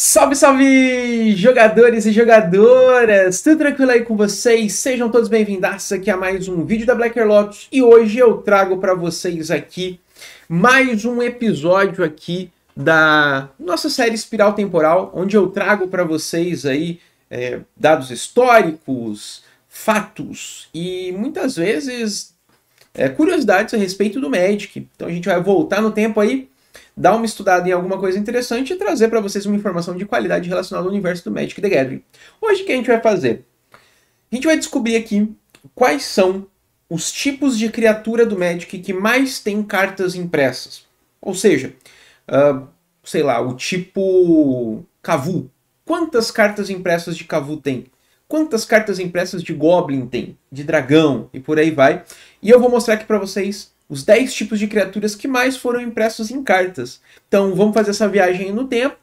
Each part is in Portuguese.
Salve, salve, jogadores e jogadoras! Tudo tranquilo aí com vocês? Sejam todos bem-vindos aqui a mais um vídeo da Black Lotus e hoje eu trago para vocês aqui mais um episódio aqui da nossa série Espiral Temporal, onde eu trago para vocês aí é, dados históricos, fatos e muitas vezes é, curiosidades a respeito do Magic. Então a gente vai voltar no tempo aí dar uma estudada em alguma coisa interessante e trazer para vocês uma informação de qualidade relacionada ao universo do Magic the Gathering. Hoje o que a gente vai fazer? A gente vai descobrir aqui quais são os tipos de criatura do Magic que mais tem cartas impressas. Ou seja, uh, sei lá, o tipo Cavu. Quantas cartas impressas de Cavu tem? Quantas cartas impressas de Goblin tem? De Dragão e por aí vai. E eu vou mostrar aqui para vocês os 10 tipos de criaturas que mais foram impressos em cartas. Então vamos fazer essa viagem no tempo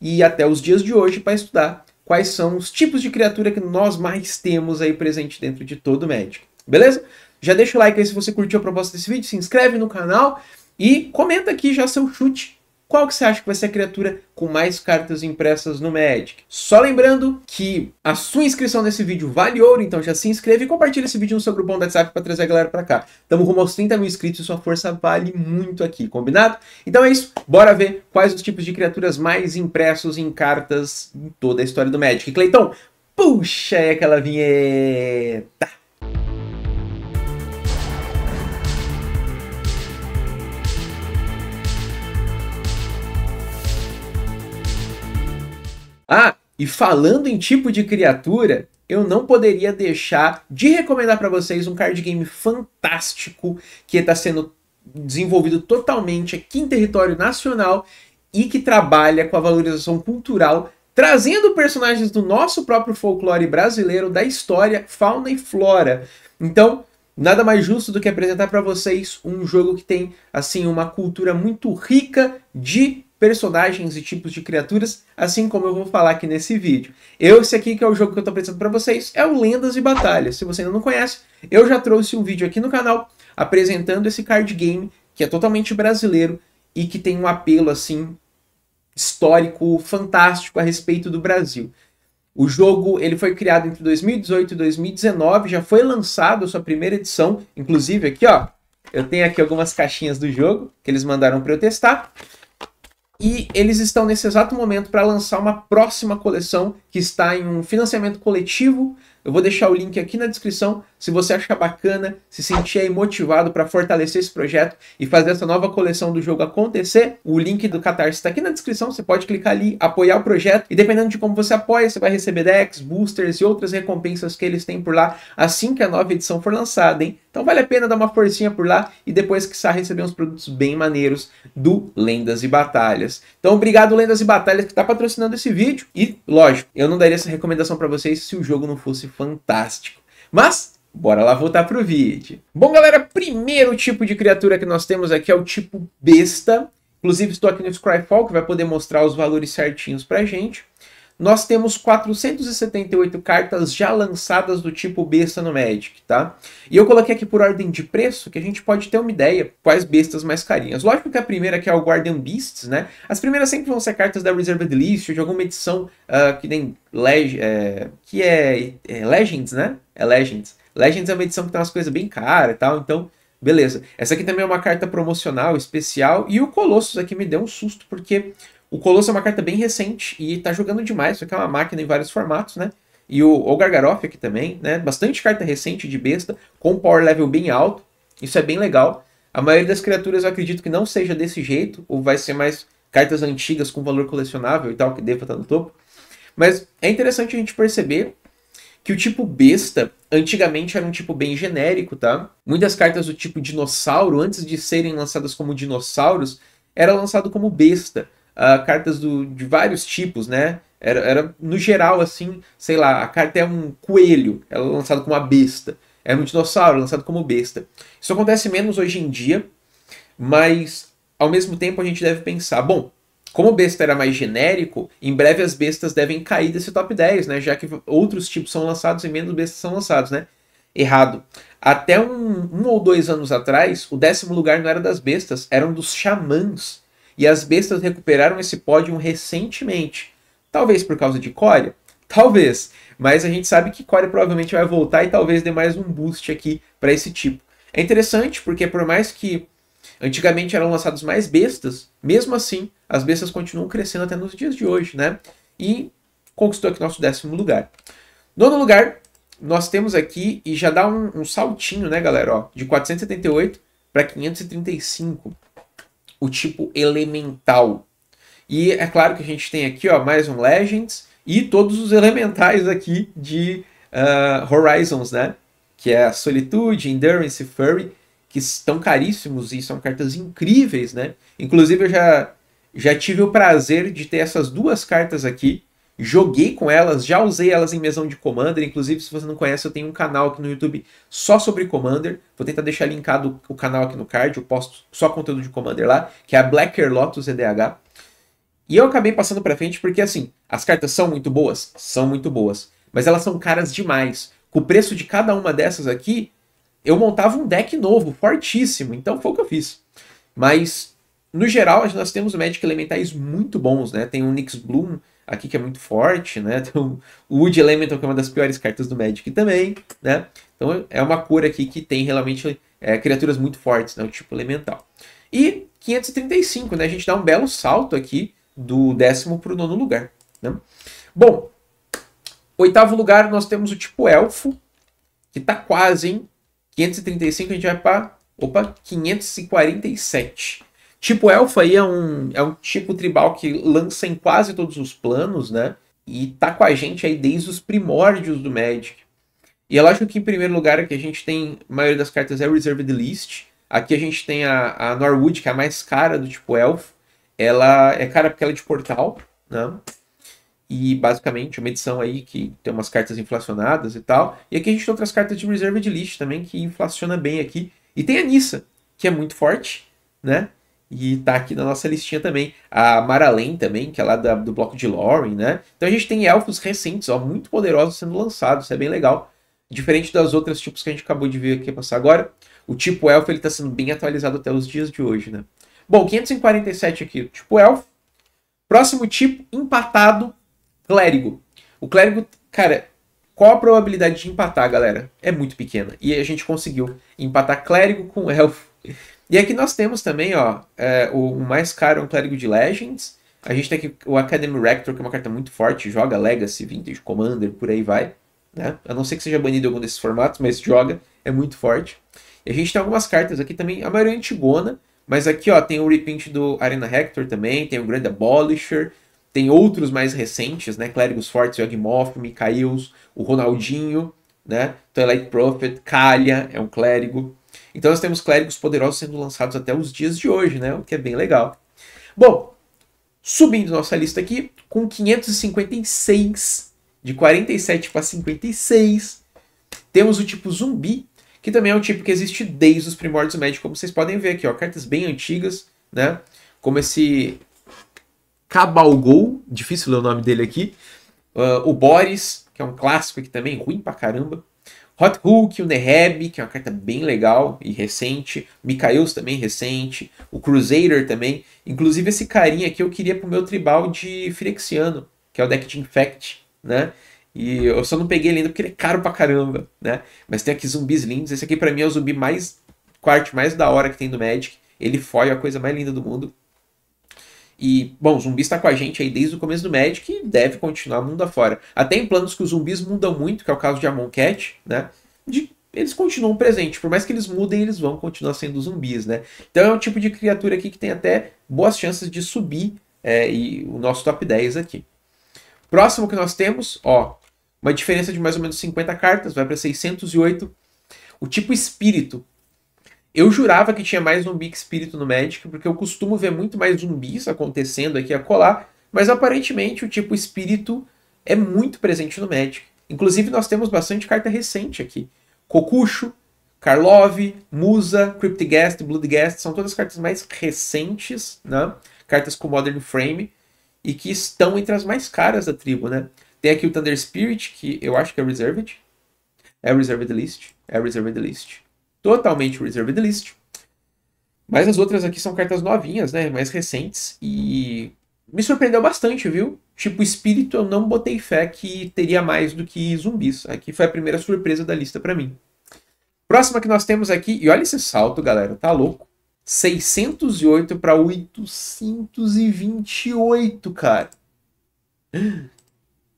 e até os dias de hoje para estudar quais são os tipos de criatura que nós mais temos aí presente dentro de todo o Magic. Beleza? Já deixa o like aí se você curtiu a proposta desse vídeo, se inscreve no canal e comenta aqui já seu chute qual que você acha que vai ser a criatura com mais cartas impressas no Magic. Só lembrando que a sua inscrição nesse vídeo vale ouro, então já se inscreve e compartilha esse vídeo no seu grupo do WhatsApp para trazer a galera para cá. Tamo rumo aos 30 mil inscritos e sua força vale muito aqui, combinado? Então é isso, bora ver quais os tipos de criaturas mais impressos em cartas em toda a história do Magic. Cleitão, puxa aí aquela vinheta! Ah, e falando em tipo de criatura, eu não poderia deixar de recomendar para vocês um card game fantástico que está sendo desenvolvido totalmente aqui em território nacional e que trabalha com a valorização cultural, trazendo personagens do nosso próprio folclore brasileiro, da história, fauna e flora. Então, nada mais justo do que apresentar para vocês um jogo que tem assim uma cultura muito rica de personagens e tipos de criaturas, assim como eu vou falar aqui nesse vídeo. Eu, esse aqui que é o jogo que eu estou apresentando para vocês, é o Lendas e Batalhas. Se você ainda não conhece, eu já trouxe um vídeo aqui no canal apresentando esse card game, que é totalmente brasileiro e que tem um apelo, assim, histórico fantástico a respeito do Brasil. O jogo ele foi criado entre 2018 e 2019, já foi lançado a sua primeira edição, inclusive aqui, ó, eu tenho aqui algumas caixinhas do jogo que eles mandaram para eu testar. E eles estão nesse exato momento para lançar uma próxima coleção que está em um financiamento coletivo eu vou deixar o link aqui na descrição se você achar bacana, se sentir aí motivado para fortalecer esse projeto e fazer essa nova coleção do jogo acontecer. O link do Catarse está aqui na descrição, você pode clicar ali, apoiar o projeto e dependendo de como você apoia, você vai receber decks, boosters e outras recompensas que eles têm por lá assim que a nova edição for lançada, hein? Então vale a pena dar uma forcinha por lá e depois que sair receber uns produtos bem maneiros do Lendas e Batalhas. Então obrigado Lendas e Batalhas que está patrocinando esse vídeo e lógico, eu não daria essa recomendação para vocês se o jogo não fosse negócio fantástico. Mas, bora lá voltar pro vídeo. Bom, galera, primeiro tipo de criatura que nós temos aqui é o tipo besta. Inclusive, estou aqui no Scryfall, que vai poder mostrar os valores certinhos pra gente nós temos 478 cartas já lançadas do tipo besta no Magic, tá? E eu coloquei aqui por ordem de preço, que a gente pode ter uma ideia quais bestas mais carinhas. Lógico que a primeira, aqui é o Guardian Beasts, né? As primeiras sempre vão ser cartas da Reserved List, ou de alguma edição uh, que nem... Leg é, que é, é, Legends, né? É Legends. Legends é uma edição que tem umas coisas bem caras e tal, então... Beleza. Essa aqui também é uma carta promocional, especial. E o Colossus aqui me deu um susto, porque o Colosso é uma carta bem recente e tá jogando demais, isso que é uma máquina em vários formatos, né? E o, o Gargaroff aqui também, né? Bastante carta recente de besta, com power level bem alto. Isso é bem legal. A maioria das criaturas eu acredito que não seja desse jeito, ou vai ser mais cartas antigas com valor colecionável e tal, que deva estar tá no topo. Mas é interessante a gente perceber que o tipo besta antigamente era um tipo bem genérico, tá? Muitas cartas do tipo dinossauro, antes de serem lançadas como dinossauros, era lançado como besta uh, cartas do, de vários tipos, né? Era, era, no geral, assim, sei lá, a carta é um coelho, ela é lançada como uma besta. Era é um dinossauro lançado como besta. Isso acontece menos hoje em dia, mas ao mesmo tempo a gente deve pensar, bom, como besta era mais genérico, em breve as bestas devem cair desse top 10, né? Já que outros tipos são lançados e menos bestas são lançados, né? Errado. Até um, um ou dois anos atrás, o décimo lugar não era das bestas, eram dos xamãs e as bestas recuperaram esse pódio recentemente. Talvez por causa de Core? Talvez. Mas a gente sabe que Core provavelmente vai voltar e talvez dê mais um boost aqui para esse tipo. É interessante porque por mais que antigamente eram lançados mais bestas, mesmo assim as bestas continuam crescendo até nos dias de hoje, né? E conquistou aqui nosso décimo lugar. Nono lugar, nós temos aqui, e já dá um, um saltinho, né, galera? Ó, de 478 para 535 o tipo elemental. E é claro que a gente tem aqui ó, mais um Legends e todos os elementais aqui de uh, Horizons, né? Que é a Solitude, Endurance e Furry, que estão caríssimos e são cartas incríveis, né? Inclusive eu já, já tive o prazer de ter essas duas cartas aqui joguei com elas, já usei elas em mesão de Commander. Inclusive, se você não conhece, eu tenho um canal aqui no YouTube só sobre Commander. Vou tentar deixar linkado o canal aqui no card, eu posto só conteúdo de Commander lá, que é a Blacker Lotus EDH. E eu acabei passando pra frente porque, assim, as cartas são muito boas? São muito boas. Mas elas são caras demais. Com o preço de cada uma dessas aqui, eu montava um deck novo, fortíssimo. Então foi o que eu fiz. Mas, no geral, nós temos Magic Elementais muito bons, né? Tem o Nix Bloom, aqui que é muito forte, né? Tem então, o Wood Elemental, que é uma das piores cartas do Magic também, né? Então é uma cor aqui que tem realmente é, criaturas muito fortes, né? O tipo elemental. E 535, né? A gente dá um belo salto aqui do décimo para o nono lugar, né? Bom, oitavo lugar nós temos o tipo elfo, que está quase em 535, a gente vai para opa, 547. Tipo elfa aí é um, é um tipo tribal que lança em quase todos os planos, né? E tá com a gente aí desde os primórdios do Magic. E eu acho que em primeiro lugar que a gente tem, a maioria das cartas é Reserved List. Aqui a gente tem a, a Norwood, que é a mais cara do tipo elfo. Ela é cara porque ela é de portal, né? E basicamente uma edição aí que tem umas cartas inflacionadas e tal. E aqui a gente tem outras cartas de Reserved List também que inflaciona bem aqui. E tem a Nissa, que é muito forte, né? E tá aqui na nossa listinha também a Maralém também, que é lá da, do bloco de Lauren, né? Então a gente tem elfos recentes, ó, muito poderosos sendo lançados, isso é bem legal. Diferente das outras tipos que a gente acabou de ver aqui passar agora, o tipo elfo ele tá sendo bem atualizado até os dias de hoje, né? Bom, 547 aqui, tipo elfo. Próximo tipo, empatado, clérigo. O clérigo, cara, qual a probabilidade de empatar, galera? É muito pequena. E a gente conseguiu empatar clérigo com elfo. E aqui nós temos também ó, é, o, mais caro é um clérigo de Legends. A gente tem aqui o Academy Rector, que é uma carta muito forte, joga Legacy, Vintage, Commander, por aí vai. Né? A não ser que seja banido algum desses formatos, mas joga, é muito forte. E a gente tem algumas cartas aqui também, a maioria é antigona, mas aqui ó, tem o reprint do Arena Rector também, tem o Grand Abolisher, tem outros mais recentes, né? Clérigos Fortes, Yogmoth, Mikhails, o Ronaldinho, né? Twilight Prophet, Kalia é um clérigo. Então nós temos clérigos poderosos sendo lançados até os dias de hoje, né? O que é bem legal. Bom, subindo nossa lista aqui, com 556, de 47 para 56, temos o tipo zumbi, que também é um tipo que existe desde os primórdios médicos, como vocês podem ver aqui, ó, cartas bem antigas, né? Como esse Cabalgol, difícil ler o nome dele aqui, uh, o Boris, que é um clássico aqui também, ruim pra caramba, Hot Hook, o Nehab, que é uma carta bem legal e recente. Mikaels também recente. O Crusader também. Inclusive esse carinha aqui eu queria pro meu tribal de Firexiano, que é o deck de Infect, né? E eu só não peguei ele ainda porque ele é caro pra caramba, né? Mas tem aqui zumbis lindos. Esse aqui para mim é o zumbi mais... Quarte mais da hora que tem do Magic. Ele foi a coisa mais linda do mundo. E, bom, o zumbi está com a gente aí desde o começo do Magic e deve continuar mundo afora. Até em planos que os zumbis mudam muito, que é o caso de Amon Cat, né? De, eles continuam presentes, por mais que eles mudem, eles vão continuar sendo zumbis, né? Então é um tipo de criatura aqui que tem até boas chances de subir é, e o nosso top 10 aqui. Próximo que nós temos, ó, uma diferença de mais ou menos 50 cartas, vai para 608. O tipo espírito eu jurava que tinha mais zumbi que espírito no Magic, porque eu costumo ver muito mais zumbis acontecendo aqui a colar, mas aparentemente o tipo espírito é muito presente no Magic. Inclusive, nós temos bastante carta recente aqui. Cocucho, Karlov, Musa, Blood Guest são todas cartas mais recentes, né? Cartas com Modern Frame e que estão entre as mais caras da tribo, né? Tem aqui o Thunder Spirit, que eu acho que é Reserved. É Reserved List. É Reserved List totalmente Reserved List. Mas as outras aqui são cartas novinhas, né? Mais recentes. E me surpreendeu bastante, viu? Tipo, espírito eu não botei fé que teria mais do que zumbis. Aqui foi a primeira surpresa da lista para mim. Próxima que nós temos aqui, e olha esse salto, galera, tá louco. 608 para 828, cara.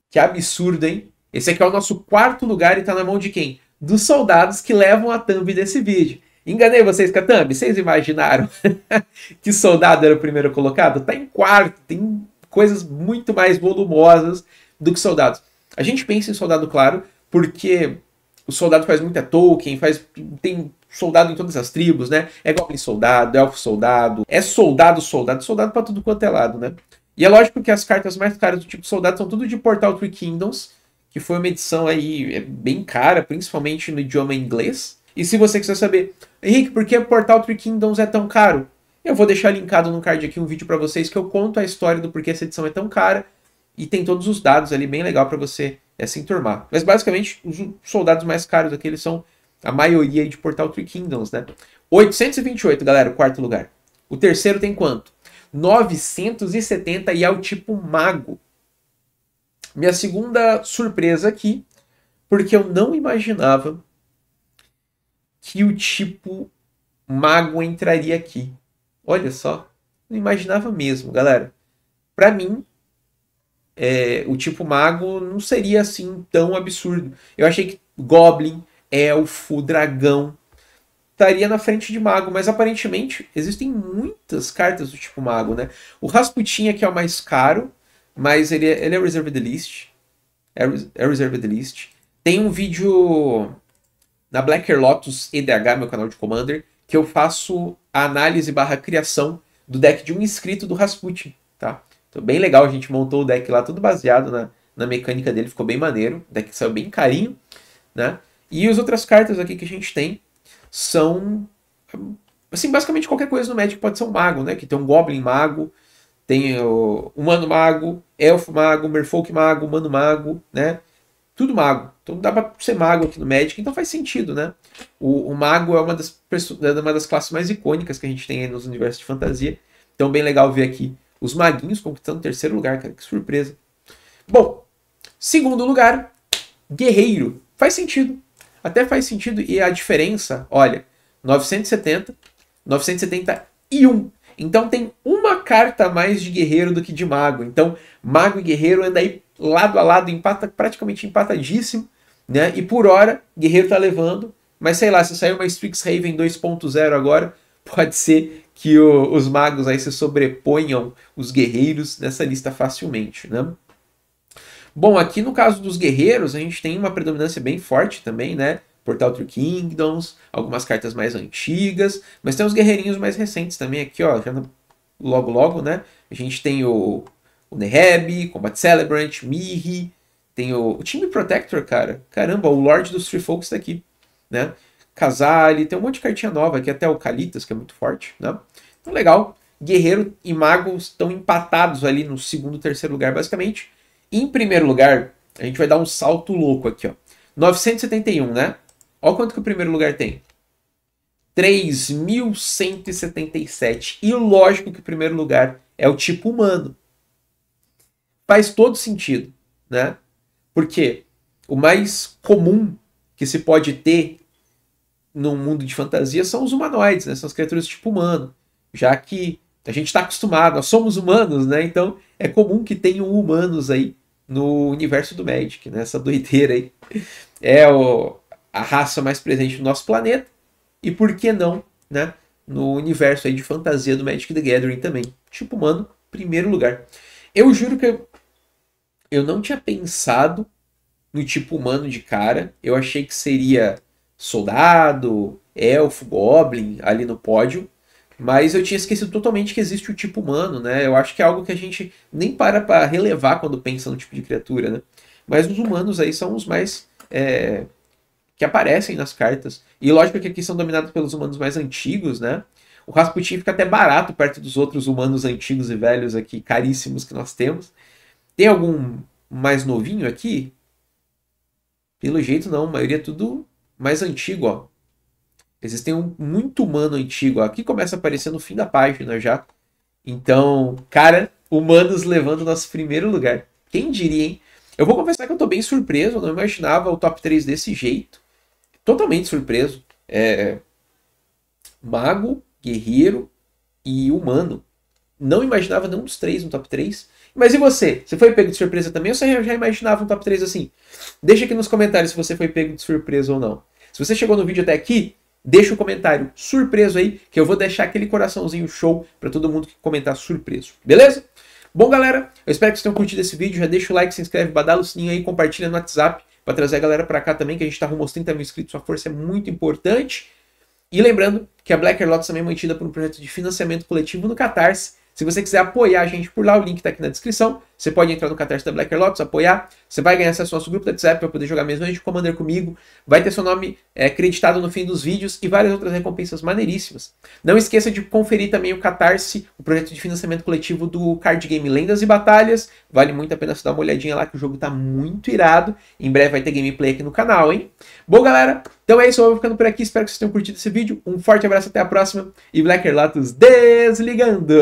Que absurdo, hein? Esse aqui é o nosso quarto lugar e tá na mão de quem? dos soldados que levam a thumb desse vídeo. Enganei vocês com a thumb? Vocês imaginaram que soldado era o primeiro colocado? Tá em quarto, tem coisas muito mais volumosas do que soldados. A gente pensa em soldado, claro, porque o soldado faz muita Tolkien, faz, tem soldado em todas as tribos, né? É Goblin soldado, Elfo soldado, é soldado, soldado, soldado para tudo quanto é lado, né? E é lógico que as cartas mais caras do tipo soldado são tudo de Portal Three Kingdoms, que foi uma edição aí é bem cara, principalmente no idioma inglês. E se você quiser saber, Henrique, por que Portal Three Kingdoms é tão caro? Eu vou deixar linkado no card aqui um vídeo para vocês que eu conto a história do porquê essa edição é tão cara e tem todos os dados ali bem legal para você é, se enturmar. Mas basicamente, os soldados mais caros aqui eles são a maioria de Portal Three Kingdoms, né? 828, galera, o quarto lugar. O terceiro tem quanto? 970 e é o tipo mago. Minha segunda surpresa aqui, porque eu não imaginava que o tipo mago entraria aqui. Olha só, não imaginava mesmo, galera. Para mim, é, o tipo mago não seria assim tão absurdo. Eu achei que Goblin, Elfo, Dragão estaria na frente de Mago, mas aparentemente existem muitas cartas do tipo Mago, né? O Rasputin que é o mais caro, mas ele, é, ele é Reserved List. É, é Reserved List. Tem um vídeo na Black Lotus EDH, meu canal de Commander, que eu faço a análise barra criação do deck de um inscrito do Rasputin, tá? Então, bem legal, a gente montou o deck lá, tudo baseado na, na mecânica dele, ficou bem maneiro. O deck saiu bem carinho, né? E as outras cartas aqui que a gente tem são assim, basicamente qualquer coisa no Magic pode ser um mago, né? Que tem um Goblin mago, tem o humano mago, elfo mago, merfolk mago, humano mago, né? Tudo mago. Então dá pra ser mago aqui no Magic, então faz sentido, né? O, o mago é uma das, é uma das classes mais icônicas que a gente tem aí nos universos de fantasia. Então bem legal ver aqui os maguinhos conquistando o terceiro lugar, cara. Que surpresa. Bom, segundo lugar, guerreiro. Faz sentido. Até faz sentido. E a diferença, olha, 970, 971. Então tem uma carta a mais de guerreiro do que de mago. Então, mago e guerreiro anda aí lado a lado, empata, praticamente empatadíssimo, né? E por hora, guerreiro tá levando, mas sei lá, se sair uma Raven 2.0 agora, pode ser que o, os magos aí se sobreponham os guerreiros nessa lista facilmente, né? Bom, aqui no caso dos guerreiros, a gente tem uma predominância bem forte também, né? Portal Three Kingdoms, algumas cartas mais antigas, mas tem uns guerreirinhos mais recentes também aqui, ó, logo logo, né? A gente tem o, o Neheb, Combat Celebrant, Mirri, tem o, o Protector, cara. Caramba, o Lorde dos Three Folks tá aqui, né? Casale, tem um monte de cartinha nova aqui, até o Calitas, que é muito forte, né? Então, legal. Guerreiro e Mago estão empatados ali no segundo terceiro lugar, basicamente. Em primeiro lugar, a gente vai dar um salto louco aqui, ó. 971, né? Olha quanto que o primeiro lugar tem. 3.177. E lógico que o primeiro lugar é o tipo humano. Faz todo sentido, né? Porque o mais comum que se pode ter num mundo de fantasia são os humanoides, né? São as criaturas tipo humano. Já que a gente está acostumado, nós somos humanos, né? Então é comum que tenham humanos aí no universo do Magic, né? Essa doideira aí. É o a raça mais presente no nosso planeta e por que não, né, no universo aí de fantasia do Magic the Gathering também. Tipo humano, primeiro lugar. Eu juro que eu, eu não tinha pensado no tipo humano de cara. Eu achei que seria soldado, elfo, goblin ali no pódio. Mas eu tinha esquecido totalmente que existe o tipo humano, né? Eu acho que é algo que a gente nem para para relevar quando pensa no tipo de criatura, né? Mas os humanos aí são os mais é, que aparecem nas cartas. E lógico que aqui são dominados pelos humanos mais antigos, né? O Rasputin fica até barato perto dos outros humanos antigos e velhos aqui, caríssimos que nós temos. Tem algum mais novinho aqui? Pelo jeito não, a maioria é tudo mais antigo, ó. Existem um muito humano antigo, ó. Aqui começa a aparecer no fim da página já. Então, cara, humanos levando nosso primeiro lugar. Quem diria, hein? Eu vou confessar que eu tô bem surpreso, eu não imaginava o top 3 desse jeito totalmente surpreso. É, mago, guerreiro e humano. Não imaginava nenhum dos três no top 3. Mas e você? Você foi pego de surpresa também ou você já imaginava um top 3 assim? Deixa aqui nos comentários se você foi pego de surpresa ou não. Se você chegou no vídeo até aqui, deixa um comentário surpreso aí, que eu vou deixar aquele coraçãozinho show para todo mundo que comentar surpreso. Beleza? Bom, galera, eu espero que vocês tenham curtido esse vídeo. Já deixa o like, se inscreve, badala o sininho aí, compartilha no WhatsApp para trazer a galera para cá também, que a gente está rumo aos 30 mil inscritos, sua força é muito importante. E lembrando que a Black Air Lotus também é mantida por um projeto de financiamento coletivo no Catarse. Se você quiser apoiar a gente por lá, o link está aqui na descrição. Você pode entrar no Catarse da Black Lotus, apoiar. Você vai ganhar acesso ao nosso grupo do WhatsApp para poder jogar mesões de Commander comigo. Vai ter seu nome é, creditado no fim dos vídeos e várias outras recompensas maneiríssimas. Não esqueça de conferir também o Catarse, o projeto de financiamento coletivo do card game Lendas e Batalhas. Vale muito a pena você dar uma olhadinha lá que o jogo está muito irado. Em breve vai ter gameplay aqui no canal, hein? Bom, galera, então é isso. Eu vou ficando por aqui. Espero que vocês tenham curtido esse vídeo. Um forte abraço, até a próxima. E Black Lotus desligando!